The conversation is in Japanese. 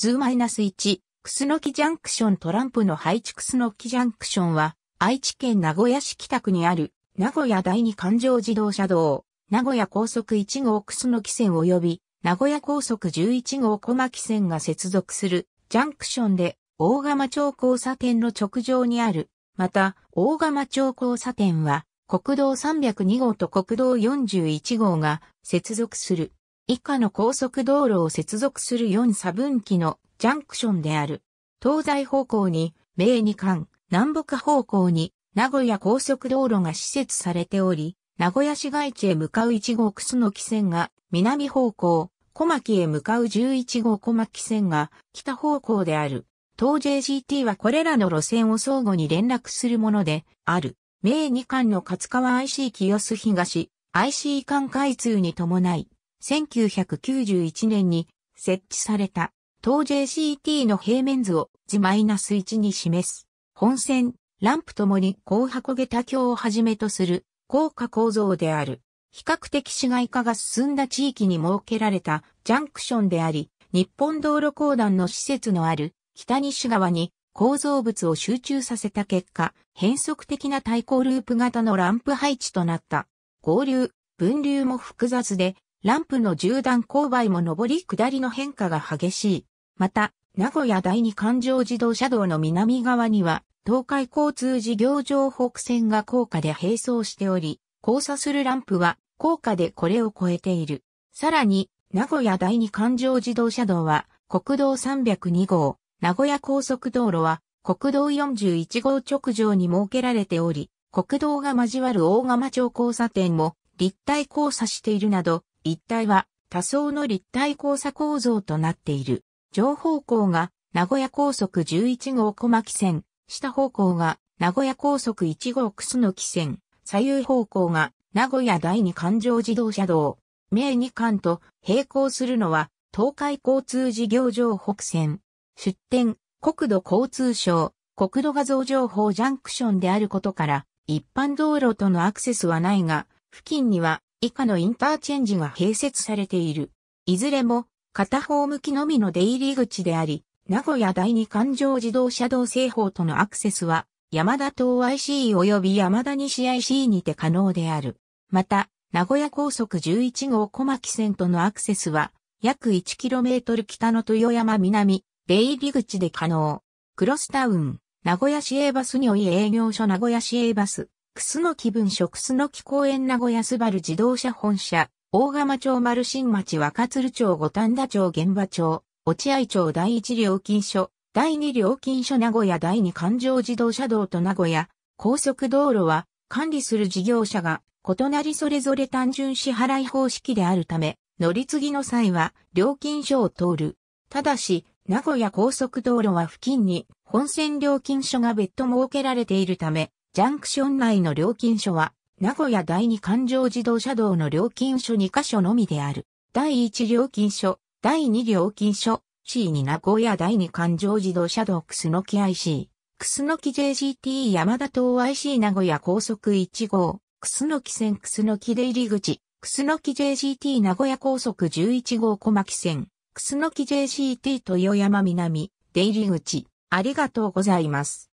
ズー -1、クスノキジャンクショントランプの配置クスノキジャンクションは、愛知県名古屋市北区にある、名古屋第二環状自動車道、名古屋高速1号クスノキ線及び、名古屋高速11号小牧線が接続する、ジャンクションで、大釜町交差点の直上にある。また、大釜町交差点は、国道302号と国道41号が接続する以下の高速道路を接続する4差分岐のジャンクションである。東西方向に、名2間、南北方向に、名古屋高速道路が施設されており、名古屋市街地へ向かう1号楠木線が南方向、小牧へ向かう11号小牧線が北方向である。東 JGT はこれらの路線を相互に連絡するものである。名2間の勝川 IC 清洲東、IC 間開通に伴い、1991年に設置された、当 JCT の平面図をマイナス -1 に示す、本線、ランプともに高箱下駄橋をはじめとする高架構造である。比較的市街化が進んだ地域に設けられたジャンクションであり、日本道路公団の施設のある北西側に構造物を集中させた結果、変則的な対抗ループ型のランプ配置となった。合流、分流も複雑でランプの縦断勾配も上り下りの変化が激しい。また、名古屋第二環状自動車道の南側には、東海交通事業場北線が高架で並走しており、交差するランプは高架でこれを超えている。さらに、名古屋第二環状自動車道は、国道302号、名古屋高速道路は、国道41号直上に設けられており、国道が交わる大釜町交差点も立体交差しているなど、一帯は多層の立体交差構造となっている。上方向が名古屋高速11号小牧線、下方向が名古屋高速1号楠木線、左右方向が名古屋第二環状自動車道、名二環と並行するのは東海交通事業場北線、出展、国土交通省、国土画像情報ジャンクションであることから、一般道路とのアクセスはないが、付近には以下のインターチェンジが併設されている。いずれも片方向きのみの出入り口であり、名古屋第二環状自動車道西方とのアクセスは、山田東 IC 及び山田西 IC にて可能である。また、名古屋高速11号小牧線とのアクセスは、約 1km 北の豊山南、出入り口で可能。クロスタウン、名古屋市営バスにおい営業所名古屋市営バス、楠木文書楠木公園名古屋スバル自動車本社、大釜町丸新町若鶴町五反田町現場町、落合町第一料金所、第二料金所名古屋第二環状自動車道と名古屋、高速道路は管理する事業者が異なりそれぞれ単純支払い方式であるため、乗り継ぎの際は料金所を通る。ただし、名古屋高速道路は付近に本線料金所が別途設けられているため、ジャンクション内の料金所は、名古屋第二環状自動車道の料金所2カ所のみである。第1料金所、第2料金所、c に名古屋第二環状自動車道楠木 IC、楠木 JGT 山田東 IC 名古屋高速1号、楠木線楠木出入り口、楠木 JGT 名古屋高速11号小牧線、楠木 JGT 豊山南、出入り口、ありがとうございます。